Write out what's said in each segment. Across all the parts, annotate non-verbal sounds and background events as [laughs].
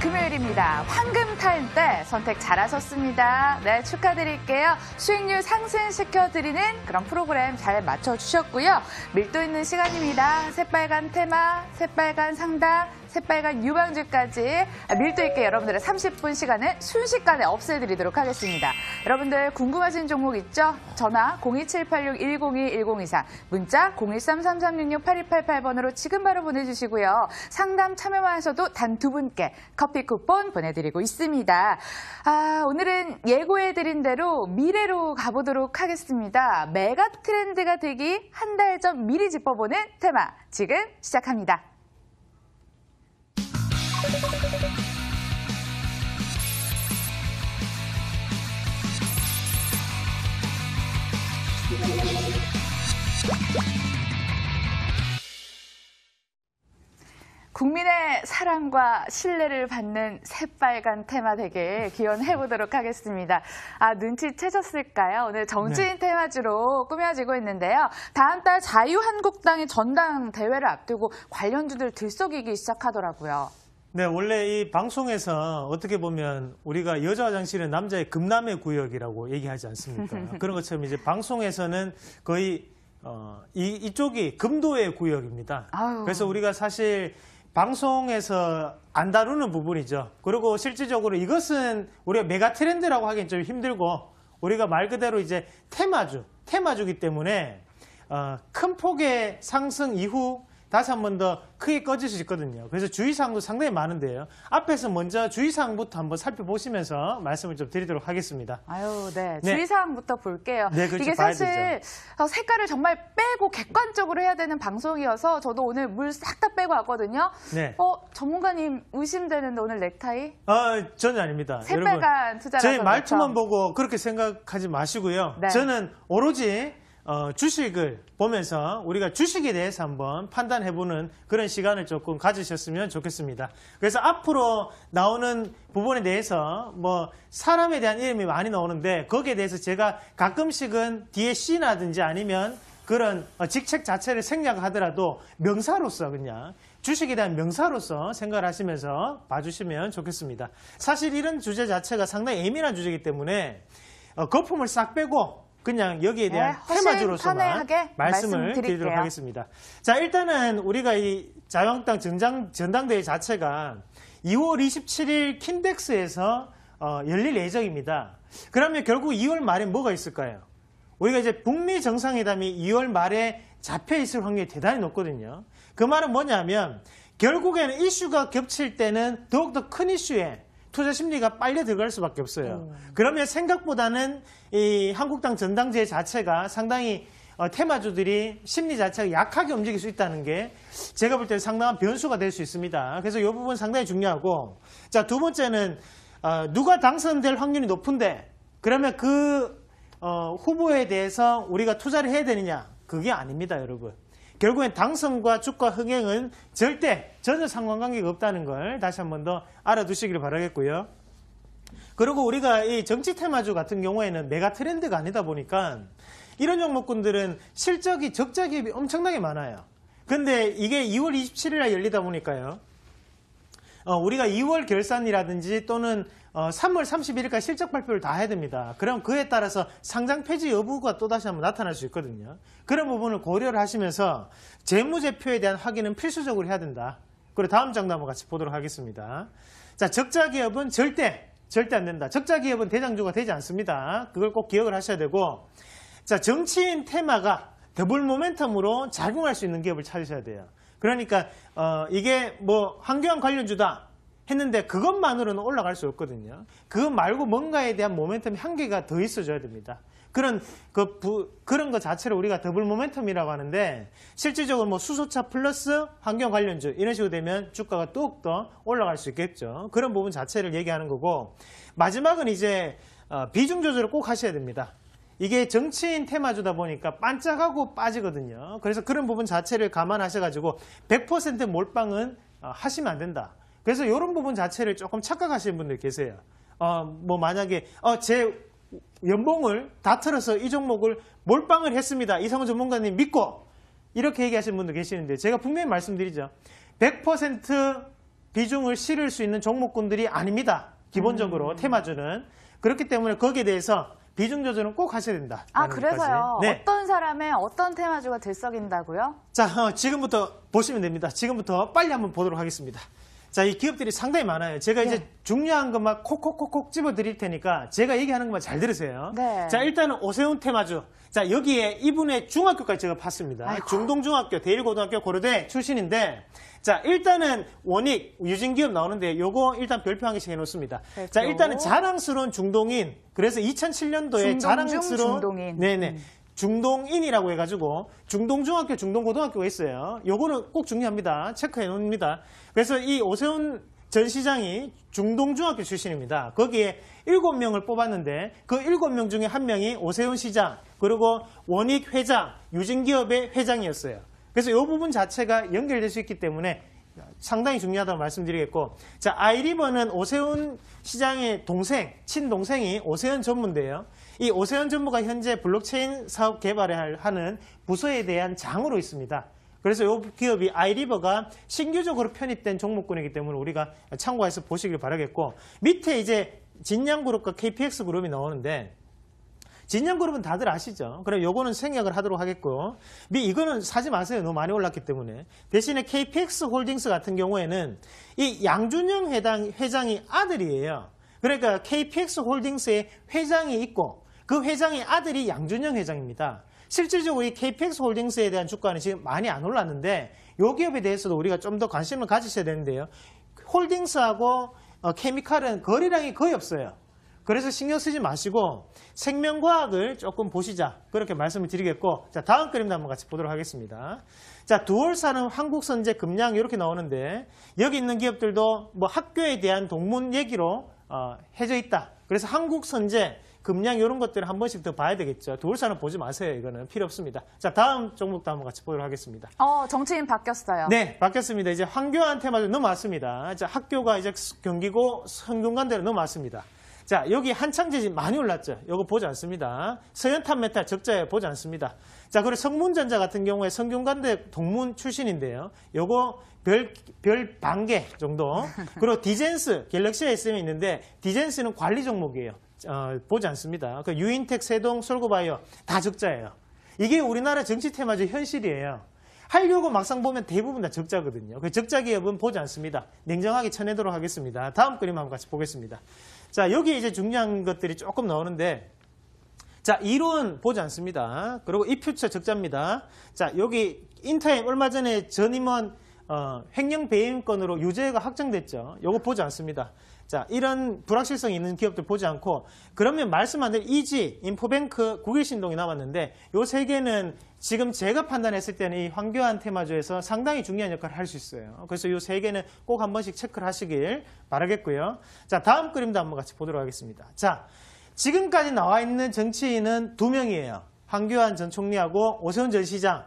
금요일입니다. 황금타임 때 선택 잘하셨습니다. 네, 축하드릴게요. 수익률 상승시켜드리는 그런 프로그램 잘 맞춰주셨고요. 밀도 있는 시간입니다. 새빨간 테마, 새빨간 상담, 새빨간 유방주까지 밀도 있게 여러분들의 30분 시간을 순식간에 없애드리도록 하겠습니다. 여러분들 궁금하신 종목 있죠? 전화 02786-102-1024 문자 013-3366-8288번으로 지금 바로 보내주시고요. 상담 참여만하셔도단 두 분께 커피 쿠폰 보내드리고 있습니다. 아, 오늘은 예고해드린 대로 미래로 가보도록 하겠습니다. 메가 트렌드가 되기 한 달 전 미리 짚어보는 테마 지금 시작합니다. 국민의 사랑과 신뢰를 받는 새빨간 테마 대게 기원해 보도록 하겠습니다. 아 눈치채셨을까요? 오늘 정치인 네. 테마주로 꾸며지고 있는데요. 다음 달 자유한국당의 전당 대회를 앞두고 관련주들 들썩이기 시작하더라고요. 네, 원래 이 방송에서 어떻게 보면 우리가 여자 화장실은 남자의 금남의 구역이라고 얘기하지 않습니까? [laughs] 그런 것처럼 이제 방송에서는 거의 어, 이, 이쪽이 금도의 구역입니다. 아유. 그래서 우리가 사실 방송에서 안 다루는 부분이죠. 그리고 실질적으로 이것은 우리가 메가 트렌드라고 하기엔좀 힘들고 우리가 말 그대로 이제 테마주, 테마주기 때문에 어, 큰 폭의 상승 이후 다시 한 번 더 크게 꺼질 수 있거든요. 그래서 주의사항도 상당히 많은데요. 앞에서 먼저 주의사항부터 한번 살펴보시면서 말씀을 좀 드리도록 하겠습니다. 아유, 네. 네. 주의사항부터 볼게요. 네, 그렇죠. 이게 사실 색깔을 정말 빼고 객관적으로 해야 되는 방송이어서 저도 오늘 물 싹 다 빼고 왔거든요. 네. 어, 전문가님 의심되는데 오늘 넥타이? 아, 전혀 아닙니다. 새빨간 투자라서 저희 말투만 보고 그렇게 생각하지 마시고요. 네. 저는 오로지 어, 주식을 보면서 우리가 주식에 대해서 한번 판단해보는 그런 시간을 조금 가지셨으면 좋겠습니다. 그래서 앞으로 나오는 부분에 대해서 뭐 사람에 대한 이름이 많이 나오는데 거기에 대해서 제가 가끔씩은 뒤에 c 나든지 아니면 그런 어, 직책 자체를 생략하더라도 명사로서 그냥 주식에 대한 명사로서 생각을 하시면서 봐주시면 좋겠습니다. 사실 이런 주제 자체가 상당히 예민한 주제이기 때문에 어, 거품을 싹 빼고 그냥 여기에 네, 대한 네, 테마주로서만 말씀을 드리도록 하겠습니다. 자, 일단은 우리가 이 자유한국당 전장, 전당대회 자체가 2월 27일 킨덱스에서 어, 열릴 예정입니다. 그러면 결국 2월 말에 뭐가 있을까요? 우리가 이제 북미 정상회담이 2월 말에 잡혀 있을 확률이 대단히 높거든요. 그 말은 뭐냐면 결국에는 이슈가 겹칠 때는 더욱더 큰 이슈에 투자 심리가 빨려 들어갈 수밖에 없어요. 음. 그러면 생각보다는 이 한국당 전당제 자체가 상당히 어, 테마주들이 심리 자체가 약하게 움직일 수 있다는 게 제가 볼 때는 상당한 변수가 될 수 있습니다. 그래서 이 부분 상당히 중요하고 자두 번째는 어, 누가 당선될 확률이 높은데 그러면 그 어, 후보에 대해서 우리가 투자를 해야 되느냐 그게 아닙니다 여러분 결국엔 당선과 주가 흥행은 절대 전혀 상관관계가 없다는 걸 다시 한 번 더 알아두시길 바라겠고요. 그리고 우리가 이 정치 테마주 같은 경우에는 메가 트렌드가 아니다 보니까 이런 종목군들은 실적이 적자 기업이 엄청나게 많아요. 근데 이게 2월 27일 날 열리다 보니까요. 어, 우리가 2월 결산이라든지 또는 어, 3월 31일까지 실적 발표를 다 해야 됩니다. 그럼 그에 따라서 상장 폐지 여부가 또다시 한번 나타날 수 있거든요. 그런 부분을 고려를 하시면서 재무제표에 대한 확인은 필수적으로 해야 된다. 그리고 다음 장도 한번 같이 보도록 하겠습니다. 자, 적자 기업은 절대, 절대 안 된다. 적자 기업은 대장주가 되지 않습니다. 그걸 꼭 기억을 하셔야 되고 자, 정치인 테마가 더블 모멘텀으로 작용할 수 있는 기업을 찾으셔야 돼요. 그러니까 어, 이게 뭐 환경 관련주다 했는데 그것만으로는 올라갈 수 없거든요. 그거 말고 뭔가에 대한 모멘텀향기가더 있어줘야 됩니다. 그런 그 부, 그런 것 자체를 우리가 더블 모멘텀이라고 하는데 실질적으로 뭐 수소차 플러스 환경 관련주 이런 식으로 되면 주가가 더욱 더 올라갈 수 있겠죠. 그런 부분 자체를 얘기하는 거고 마지막은 이제 어, 비중 조절을 꼭 하셔야 됩니다. 이게 정치인 테마주다 보니까 반짝하고 빠지거든요. 그래서 그런 부분 자체를 감안하셔가지고 100% 몰빵은 어, 하시면 안 된다. 그래서 이런 부분 자체를 조금 착각하시는 분들 계세요. 어, 뭐 만약에 어, 제 연봉을 다 틀어서 이 종목을 몰빵을 했습니다. 이상호 전문가님 믿고 이렇게 얘기하시는 분도 계시는데 제가 분명히 말씀드리죠. 100% 비중을 실을 수 있는 종목군들이 아닙니다. 기본적으로 음. 테마주는. 그렇기 때문에 거기에 대해서 비중 조절은 꼭 하셔야 된다. 아 그래서요. 네. 어떤 사람의 어떤 테마주가 들썩인다고요? 자 어, 지금부터 보시면 됩니다. 지금부터 빨리 한번 보도록 하겠습니다. 자, 이 기업들이 상당히 많아요. 제가 이제 네. 중요한 것만 콕콕콕콕 집어 드릴 테니까 제가 얘기하는 것만 잘 들으세요. 네. 자, 일단은 오세훈 테마주. 자, 여기에 이분의 중학교까지 제가 봤습니다. 아이고. 중동중학교, 대일고등학교, 고려대 출신인데 자, 일단은 원익, 유진기업 나오는데 요거 일단 별표 한 개씩 해놓습니다. 그렇죠. 자, 일단은 자랑스러운 중동인. 그래서 2007년도에 중동 자랑스러운. 중동인. 네네. 음. 중동인이라고 해가지고 중동중학교, 중동고등학교가 있어요. 요거는 꼭 중요합니다. 체크해 놓습니다. 그래서 이 오세훈 전 시장이 중동중학교 출신입니다. 거기에 7명을 뽑았는데 그 7명 중에 한 명이 오세훈 시장 그리고 원익 회장, 유진기업의 회장이었어요. 그래서 이 부분 자체가 연결될 수 있기 때문에 상당히 중요하다고 말씀드리겠고 자 아이리버는 오세훈 시장의 동생, 친동생이 오세훈 전문데요. 이 오세훈 전무가 현재 블록체인 사업 개발을 하는 부서에 대한 장으로 있습니다. 그래서 이 기업이 아이리버가 신규적으로 편입된 종목군이기 때문에 우리가 참고해서 보시길 바라겠고 밑에 이제 진양그룹과 KPX그룹이 나오는데 진영 그룹은 다들 아시죠? 그럼 요거는 생략을 하도록 하겠고 미 이거는 사지 마세요. 너무 많이 올랐기 때문에. 대신에 KPX 홀딩스 같은 경우에는 이 양준영 회장, 회장이 아들이에요. 그러니까 KPX 홀딩스의 회장이 있고 그 회장의 아들이 양준영 회장입니다. 실질적으로 이 KPX 홀딩스에 대한 주가는 지금 많이 안 올랐는데 요 기업에 대해서도 우리가 좀 더 관심을 가지셔야 되는데요. 홀딩스하고 어, 케미칼은 거래량이 거의 없어요. 그래서 신경 쓰지 마시고 생명과학을 조금 보시자 그렇게 말씀을 드리겠고 자 다음 그림도 한번 같이 보도록 하겠습니다. 자 두월산은 한국선제 금량 이렇게 나오는데 여기 있는 기업들도 뭐 학교에 대한 동문 얘기로 어, 해져 있다. 그래서 한국선제 금량 이런 것들을 한 번씩 더 봐야 되겠죠. 두울산은 보지 마세요. 이거는 필요 없습니다. 자, 다음 종목도 한번 같이 보도록 하겠습니다. 어, 정치인 바뀌었어요. 네, 바뀌었습니다. 이제 황교안테마로 너무 많습니다 자, 학교가 이제 경기고 성균관대로 너무 많습니다 자, 여기 한창재진 많이 올랐죠. 이거 보지 않습니다. 서현탄 메탈 적자에 보지 않습니다. 자, 그리고 성문전자 같은 경우에 성균관대 동문 출신인데요. 요거 별, 별반개 정도. [laughs] 그리고 디젠스, 갤럭시 SM 있는데 디젠스는 관리 종목이에요. 어, 보지 않습니다. 그 유인텍, 세동, 솔고바이어다 적자예요. 이게 우리나라 정치 테마주 현실이에요. 하려고 막상 보면 대부분 다 적자거든요. 그 적자 기업은 보지 않습니다. 냉정하게 쳐내도록 하겠습니다. 다음 그림 한번 같이 보겠습니다. 자, 여기 이제 중요한 것들이 조금 나오는데 자, 이론 보지 않습니다. 그리고 이 퓨처 적자입니다. 자, 여기 인타임 얼마 전에 전임원 어, 횡령 배임권으로 유죄가 확정됐죠. 요거 보지 않습니다. 자, 이런 불확실성 있는 기업들 보지 않고 그러면 말씀한 대 이지, 인포뱅크, 국일신동이 남았는데 요 세 개는 지금 제가 판단했을 때는 이 황교안 테마주에서 상당히 중요한 역할을 할 수 있어요. 그래서 이 세 개는 꼭 한 번씩 체크를 하시길 바라겠고요. 자, 다음 그림도 한번 같이 보도록 하겠습니다. 자, 지금까지 나와 있는 정치인은 두 명이에요. 황교안 전 총리하고 오세훈 전 시장.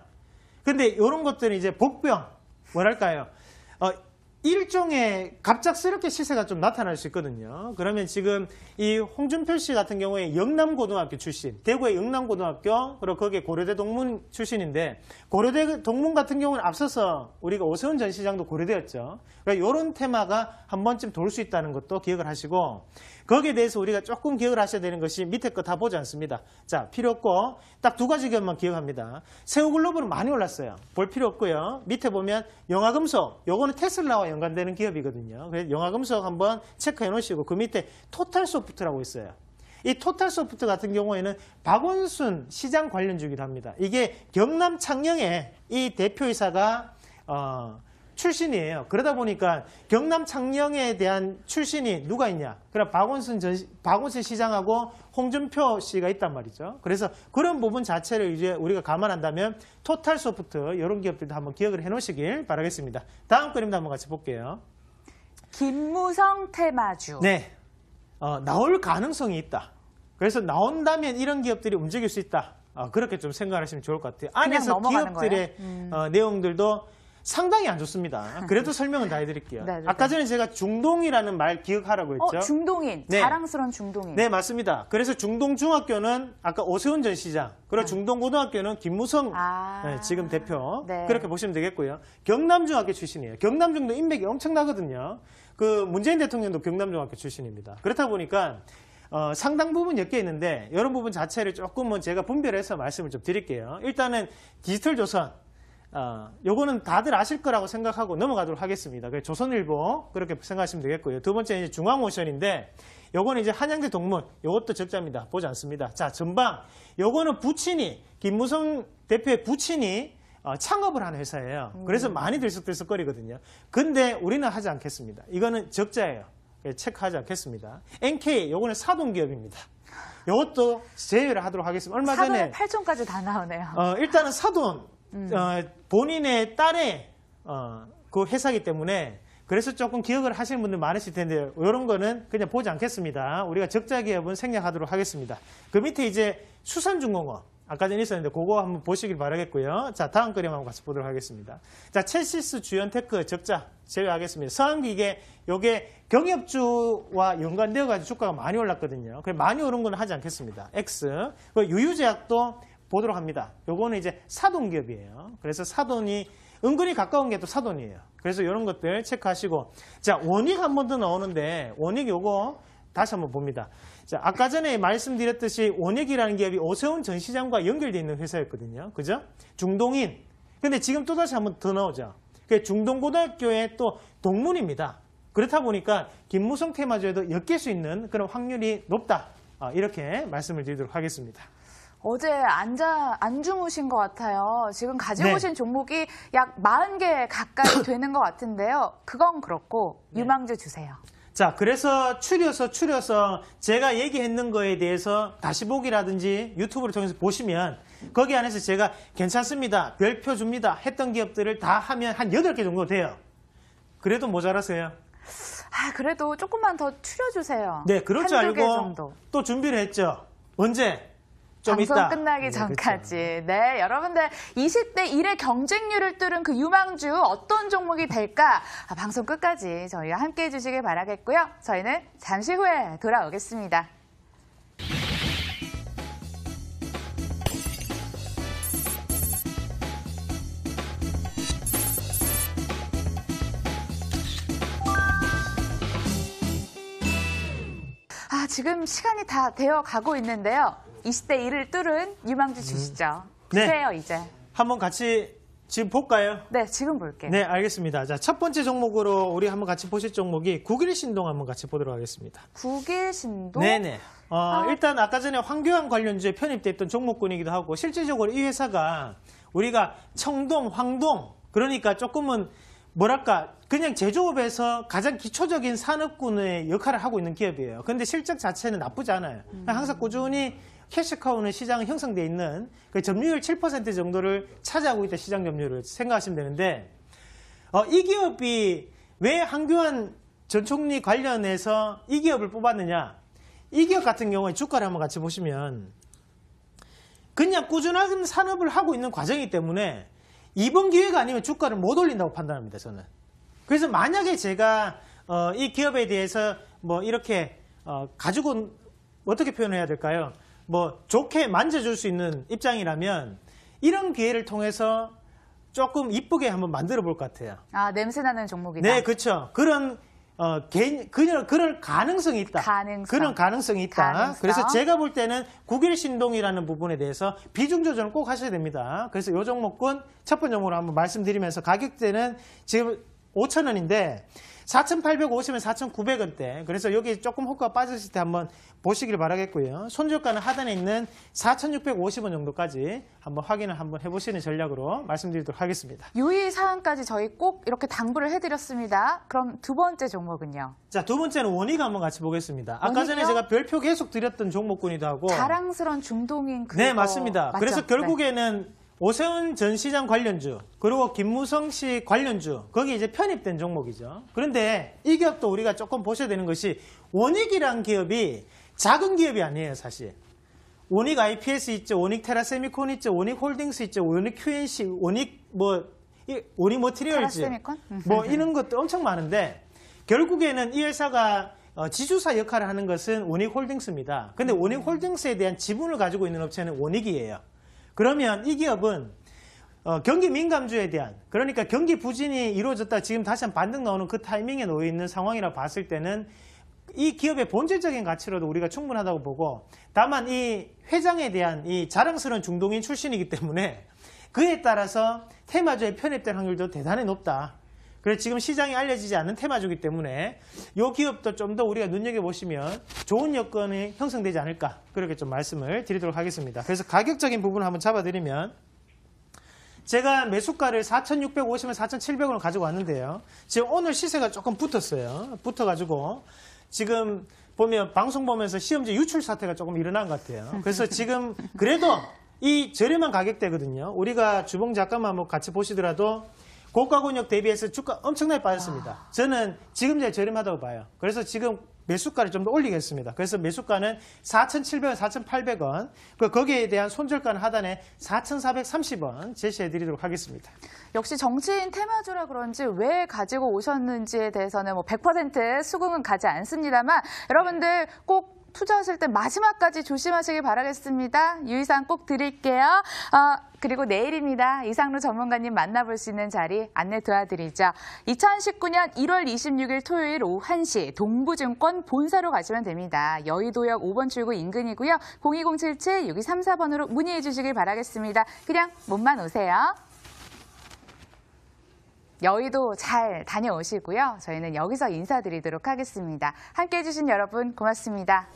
근데 이런 것들은 이제 복병, 뭐랄까요? 일종의 갑작스럽게 시세가 좀 나타날 수 있거든요. 그러면 지금 이 홍준표 씨 같은 경우에 영남고등학교 출신, 대구의 영남고등학교, 그리고 거기에 고려대 동문 출신인데 고려대 동문 같은 경우는 앞서서 우리가 오세훈 전 시장도 고려대였죠. 그러니까 이런 테마가 한 번쯤 돌 수 있다는 것도 기억을 하시고 거기에 대해서 우리가 조금 기억을 하셔야 되는 것이 밑에 거 다 보지 않습니다. 자, 필요 없고 딱 두 가지 것만 기억합니다. 새우글로벌은 많이 올랐어요. 볼 필요 없고요. 밑에 보면 영화금속, 요거는 테슬라와 연관되는 기업이거든요. 그래서 영화금속 한번 체크해 놓으시고 그 밑에 토탈소프트라고 있어요. 이 토탈소프트 같은 경우에는 박원순 시장 관련주기도 합니다. 이게 경남 창녕에 이 대표이사가 어, 출신이에요. 그러다 보니까 경남 창녕에 대한 출신이 누가 있냐? 그럼 박원순 전, 박원순 시장하고 홍준표 씨가 있단 말이죠. 그래서 그런 부분 자체를 이제 우리가 감안한다면 토탈 소프트 이런 기업들도 한번 기억을 해놓으시길 바라겠습니다. 다음 그림도 한번 같이 볼게요. 김무성 테마주. 네. 어, 나올 가능성이 있다. 그래서 나온다면 이런 기업들이 움직일 수 있다. 어, 그렇게 좀 생각하시면 좋을 것 같아요. 안에서 기업들의 음. 어, 내용들도 상당히 안 좋습니다. 그래도 [laughs] 설명은 다 해드릴게요. 네, 네, 아까 전에 제가 중동이라는 말 기억하라고 어, 했죠. 어, 중동인, 네. 자랑스러운 중동인. 네, 맞습니다. 그래서 중동중학교는 아까 오세훈 전 시장, 그리고 네. 중동고등학교는 김무성 아... 네, 지금 대표 네. 그렇게 보시면 되겠고요. 경남중학교 출신이에요. 경남중도 인맥이 엄청나거든요. 그 문재인 대통령도 경남중학교 출신입니다. 그렇다 보니까 어, 상당 부분 엮여 있는데 이런 부분 자체를 조금은 제가 분별해서 말씀을 좀 드릴게요. 일단은 디지털 조선 어, 요거는 다들 아실 거라고 생각하고 넘어가도록 하겠습니다. 조선일보 그렇게 생각하시면 되겠고요. 두번째 이제 중앙모션인데 요거는 이제 한양대 동문 요것도 적자입니다. 보지 않습니다. 자 전방 요거는 부친이 김무성 대표의 부친이 어, 창업을 한 회사예요. 그래서 음. 많이 들썩들썩거리거든요. 근데 우리는 하지 않겠습니다. 이거는 적자예요. 예, 체크하지 않겠습니다. NK 요거는 사동기업입니다. 이것도 제외를 하도록 하겠습니다. 얼마 전에 8종까지 다 나오네요. 어, 일단은 사돈 어, 음. 어, 본인의 딸의 어, 그 회사기 때문에 그래서 조금 기억을 하실 분들 많으실 텐데 이런 거는 그냥 보지 않겠습니다. 우리가 적자기업은 생략하도록 하겠습니다. 그 밑에 이제 수산중공업 아까 전에 있었는데 그거 한번 보시길 바라겠고요. 자 다음 그림 한번 같이 보도록 하겠습니다. 자 첼시스 주연테크 적자 제외하겠습니다. 서한기 이게 요게 경협주와 연관되어 가지고 주가가 많이 올랐거든요. 그래 많이 오른 건 하지 않겠습니다. X 그 유유제약도 보도록 합니다. 요거는 이제 사돈 기업이에요. 그래서 사돈이 은근히 가까운 게 또 사돈이에요. 그래서 이런 것들 체크하시고 자 원익 한 번 더 나오는데 원익 요거 다시 한번 봅니다. 자 아까 전에 말씀드렸듯이 원익이라는 기업이 오세훈 전 시장과 연결되어 있는 회사였거든요. 그죠? 중동인. 근데 지금 또 다시 한 번 더 나오죠. 그 중동고등학교의 또 동문입니다. 그렇다 보니까 김무성 테마주에도 엮일 수 있는 그런 확률이 높다. 아, 이렇게 말씀을 드리도록 하겠습니다. 어제 앉아, 안 주무신 것 같아요. 지금 가지고 오신 네. 종목이 약 40개 가까이 [coughs] 되는 것 같은데요. 그건 그렇고 네. 유망주 주세요. 자, 그래서 추려서 추려서 제가 얘기했는 거에 대해서 다시 보기라든지 유튜브를 통해서 보시면 거기 안에서 제가 괜찮습니다. 별표 줍니다. 했던 기업들을 다 하면 한 8개 정도 돼요. 그래도 모자라세요. 아, 그래도 조금만 더 추려주세요. 네, 그럴 줄 한두 개 알고 정도. 또 준비를 했죠. 언제? 좀 방송 끝나기 네, 그렇죠. 전까지. 그렇죠. 네, 여러분들 20대 1의 경쟁률을 뚫은 그 유망주 어떤 종목이 될까? 아, 방송 끝까지 저희와 함께해 주시길 바라겠고요. 저희는 잠시 후에 돌아오겠습니다. 아, 지금 시간이 다 되어 가고 있는데요. 20대 1을 뚫은 유망주 음. 주시죠. 네. 세요 이제. 한번 같이 지금 볼까요? 네, 지금 볼게요. 네, 알겠습니다. 자, 첫 번째 종목으로 우리 한번 같이 보실 종목이 9일 신동 한번 같이 보도록 하겠습니다. 9일 신동? 네네. 네. 어, 아. 일단 아까 전에 황교안 관련주에 편입됐던 종목군이기도 하고 실질적으로 이 회사가 우리가 청동, 황동 그러니까 조금은 뭐랄까 그냥 제조업에서 가장 기초적인 산업군의 역할을 하고 있는 기업이에요. 그런데 실적 자체는 나쁘지 않아요. 음. 그러니까 항상 꾸준히 캐시카우는 시장 형성돼 있는 그 점유율 7% 정도를 차지하고 있다 시장 점유율을 생각하시면 되는데 어, 이 기업이 왜 한교안 전 총리 관련해서 이 기업을 뽑았느냐 이 기업 같은 경우에 주가를 한번 같이 보시면 그냥 꾸준한 산업을 하고 있는 과정이기 때문에 이번 기회가 아니면 주가를 못 올린다고 판단합니다. 저는. 그래서 만약에 제가 어, 이 기업에 대해서 뭐 이렇게 어, 가지고 어떻게 표현해야 될까요? 뭐 좋게 만져줄 수 있는 입장이라면 이런 기회를 통해서 조금 이쁘게 한번 만들어 볼 것 같아요. 아 냄새 나는 종목이다. 네, 그렇죠. 그런 어, 개, 그냥 그럴 가능성이 있다. 가능성. 그런 가능성이 있다. 가능성. 그래서 제가 볼 때는 국일신동이라는 부분에 대해서 비중 조절을꼭 하셔야 됩니다. 그래서 요 종목은 첫 번째 종목으로 한번 말씀드리면서 가격대는 지금 5천 원인데 4,850원, 4,900원대. 그래서 여기 조금 호가가 빠졌을 때 한번 보시길 바라겠고요. 손절가는 하단에 있는 4,650원 정도까지 한번 확인을 한번 해보시는 전략으로 말씀드리도록 하겠습니다. 유의 사항까지 저희 꼭 이렇게 당부를 해드렸습니다. 그럼 두 번째 종목은요? 자, 두 번째는 원가 한번 같이 보겠습니다. 아까 원익이요? 전에 제가 별표 계속 드렸던 종목군이기도 하고 자랑스러운 중동인 그거 네, 맞습니다. 맞죠? 그래서 네. 결국에는 네. 오세훈 전 시장 관련주 그리고 김무성 씨 관련주 거기 이제 편입된 종목이죠. 그런데 이 기업도 우리가 조금 보셔야 되는 것이 원익이란 기업이 작은 기업이 아니에요 사실. 원익 IPS 있죠, 원익 테라세미콘 있죠, 원익 홀딩스 있죠, 원익 QNC, 원익 뭐 원익 머티리얼즈 음. 뭐 이런 것도 엄청 많은데 결국에는 이 회사가 어, 지주사 역할을 하는 것은 원익 홀딩스입니다. 근데 음. 원익 홀딩스에 대한 지분을 가지고 있는 업체는 원익이에요. 그러면 이 기업은 어, 경기 민감주에 대한 그러니까 경기 부진이 이루어졌다 지금 다시 한 반등 나오는 그 타이밍에 놓여 있는 상황이라 봤을 때는 이 기업의 본질적인 가치로도 우리가 충분하다고 보고 다만 이 회장에 대한 이 자랑스러운 중동인 출신이기 때문에 그에 따라서 테마주에 편입될 확률도 대단히 높다. 그래서 지금 시장이 알려지지 않은 테마주기 때문에 이 기업도 좀 더 우리가 눈여겨보시면 좋은 여건이 형성되지 않을까 그렇게 좀 말씀을 드리도록 하겠습니다. 그래서 가격적인 부분을 한번 잡아드리면 제가 매수가를 4,650원, 4,700원을 가지고 왔는데요. 지금 오늘 시세가 조금 붙었어요. 붙어가지고 지금 보면 방송 보면서 시험지 유출 사태가 조금 일어난 것 같아요. 그래서 지금 그래도 이 저렴한 가격대거든요. 우리가 주봉 작가만 같이 보시더라도 고가 권역 대비해서 주가 엄청나게 아. 빠졌습니다. 저는 지금 제일 저렴하다고 봐요. 그래서 지금 매수가를 좀 더 올리겠습니다. 그래서 매수가는 4,700원, 4,800원, 그 거기에 대한 손절가는 하단에 4,430원 제시해 드리도록 하겠습니다. 역시 정치인 테마주라 그런지 왜 가지고 오셨는지에 대해서는 뭐 100% 수긍은 가지 않습니다만 여러분들 꼭 투자하실 때 마지막까지 조심하시길 바라겠습니다. 유의사항 꼭 드릴게요. 어, 그리고 내일입니다. 이상로 전문가님 만나볼 수 있는 자리 안내 도와드리죠. 2019년 1월 26일 토요일 오후 1시 동부증권 본사로 가시면 됩니다. 여의도역 5번 출구 인근이고요. 02077-6234번으로 문의해 주시길 바라겠습니다. 그냥 몸만 오세요. 여의도 잘 다녀오시고요. 저희는 여기서 인사드리도록 하겠습니다. 함께해 주신 여러분 고맙습니다.